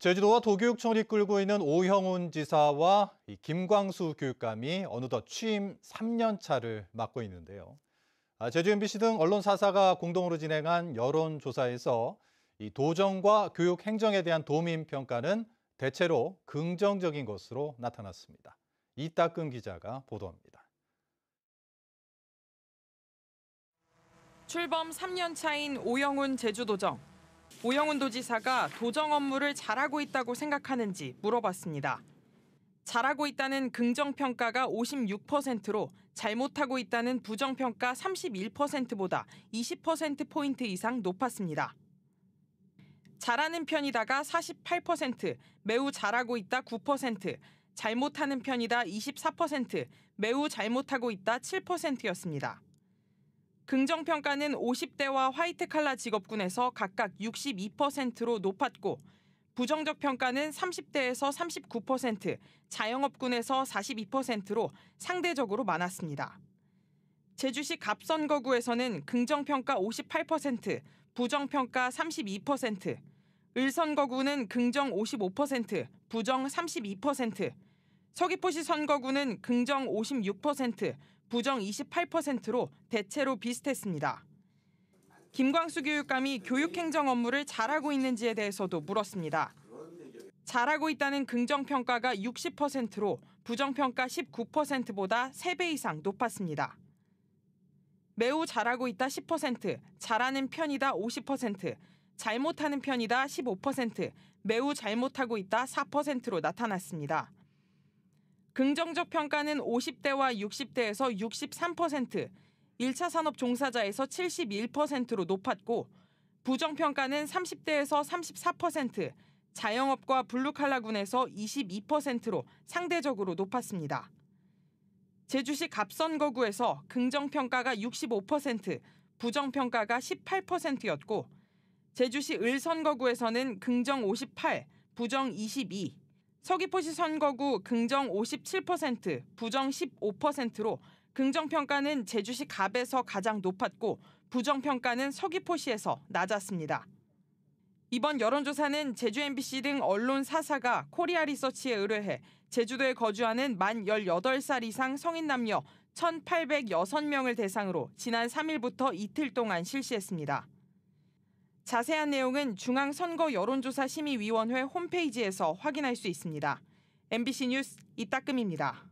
제주도와 도교육청을 이끌고 있는 오형훈 지사와 김광수 교육감이 어느덧 취임 3년 차를 맡고 있는데요. 아, 제주 MBC 등 언론 사사가 공동으로 진행한 여론조사에서 이 도정과 교육 행정에 대한 도민 평가는 대체로 긍정적인 것으로 나타났습니다. 이따근 기자가 보도합니다. 출범 3년 차인 오영훈 제주도정. 오영훈 도지사가 도정 업무를 잘하고 있다고 생각하는지 물어봤습니다. 잘하고 있다는 긍정평가가 56%로 잘못하고 있다는 부정평가 31%보다 20%포인트 이상 높았습니다. 잘하는 편이다가 48%, 매우 잘하고 있다 9%, 잘못하는 편이다 24%, 매우 잘못하고 있다 7%였습니다. 긍정평가는 50대와 화이트 칼라 직업군에서 각각 62%로 높았고 부정적 평가는 30대에서 39%, 자영업군에서 42%로 상대적으로 많았습니다. 제주시 갑선거구에서는 긍정평가 58%, 부정평가 32%, 을선거구는 긍정 55%, 부정 32%, 서귀포시 선거구는 긍정 56%, 부정 28%로 대체로 비슷했습니다. 김광수 교육감이 교육행정 업무를 잘하고 있는지에 대해서도 물었습니다. 잘하고 있다는 긍정평가가 60%로 부정평가 19%보다 3배 이상 높았습니다. 매우 잘하고 있다 10%, 잘하는 편이다 50%, 잘못하는 편이다 15%, 매우 잘못하고 있다 4%로 나타났습니다. 긍정적 평가는 50대와 60대에서 63%, 1차 산업 종사자에서 71%로 높았고 부정평가는 30대에서 34%, 자영업과 블루칼라군에서 22%로 상대적으로 높았습니다. 제주시 갑선거구에서 긍정평가가 65%, 부정평가가 18%였고, 제주시 을선거구에서는 긍정 58, 부정 22, 서귀포시 선거구 긍정 57%, 부정 15%로 긍정평가는 제주시 갑에서 가장 높았고 부정평가는 서귀포시에서 낮았습니다. 이번 여론조사는 제주 MBC 등 언론 사사가 코리아 리서치에 의뢰해 제주도에 거주하는 만 18살 이상 성인 남녀 1,806명을 대상으로 지난 3일부터 이틀 동안 실시했습니다. 자세한 내용은 중앙선거 여론조사 심의위원회 홈페이지에서 확인할 수 있습니다. MBC 뉴스 이따금입니다.